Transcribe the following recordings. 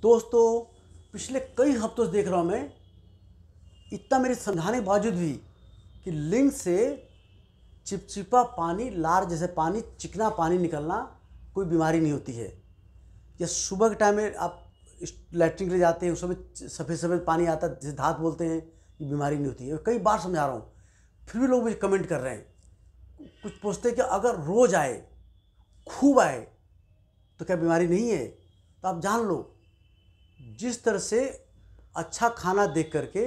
दोस्तों पिछले कई हफ्तों से देख रहा हूँ मैं इतना मेरे समझाने के बावजूद भी कि लिंक से चिपचिपा पानी लार जैसे पानी चिकना पानी निकलना कोई बीमारी नहीं होती है या सुबह के टाइम में आप लैट्रिन के लिए जाते हैं उस समय सफ़ेद सफ़ेद पानी आता है जैसे धात बोलते हैं ये बीमारी नहीं होती है कई बार समझा रहा हूँ फिर भी लोग मुझे कमेंट कर रहे हैं कुछ पूछते हैं कि अगर रोज़ आए खूब आए तो क्या बीमारी नहीं है तो आप जान लो जिस तरह से अच्छा खाना देख करके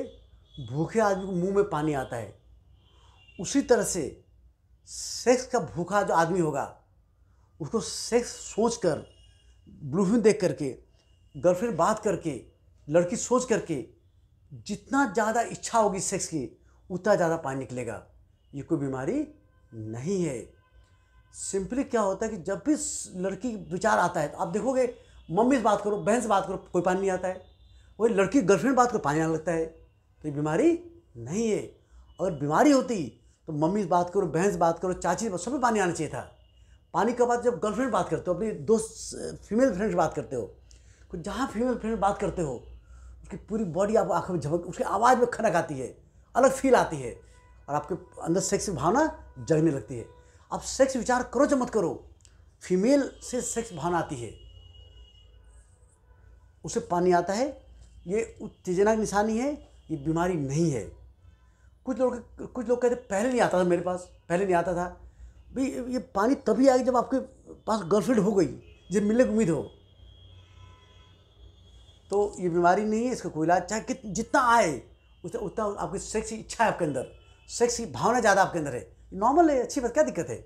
भूखे आदमी को मुंह में पानी आता है उसी तरह से सेक्स का भूखा जो आदमी होगा उसको सेक्स सोच कर ब्लूफिन देख करके गर्लफ्रेंड बात करके लड़की सोच करके जितना ज़्यादा इच्छा होगी सेक्स की उतना ज़्यादा पानी निकलेगा ये कोई बीमारी नहीं है सिंपली क्या होता है कि जब भी लड़की विचार आता है तो आप देखोगे मम्मी से बात करो बहन से बात करो कोई पानी नहीं आता है वही लड़की गर्लफ्रेंड बात करो पानी आने लगता है तो ये बीमारी नहीं है अगर बीमारी होती तो मम्मी से बात करो बहन से बात करो चाची से बात सब में पानी आना चाहिए था पानी के बात जब गर्लफ्रेंड बात करते हो अपनी दोस्त फीमेल फ्रेंड से बात करते हो कुछ जहाँ फीमेल फ्रेंड बात करते हो उसकी पूरी बॉडी आप आँखों में झमक उसकी आवाज़ में खनक आती है अलग फील आती है और आपके अंदर सेक्स की भावना जगने लगती है आप सेक्स विचार करो जब मत करो फीमेल से सेक्स भावना आती है उसे पानी आता है ये उत्तेजना की निशानी है ये बीमारी नहीं है कुछ लोग कुछ लोग कहते पहले नहीं आता था मेरे पास पहले नहीं आता था भाई ये पानी तभी आएगी जब आपके पास गर्लफ्रेंड हो गई जब मिलने की उम्मीद हो तो ये बीमारी नहीं है इसका कोई इलाज चाहे कित जितना आए उतना उतना आपकी सेक्स की इच्छा है आपके अंदर सेक्स की भावना ज़्यादा आपके अंदर है नॉर्मल है अच्छी बात क्या दिक्कत है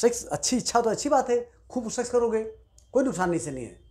सेक्स अच्छी इच्छा तो अच्छी बात है खूब सेक्स करोगे कोई नुकसान नहीं से नहीं है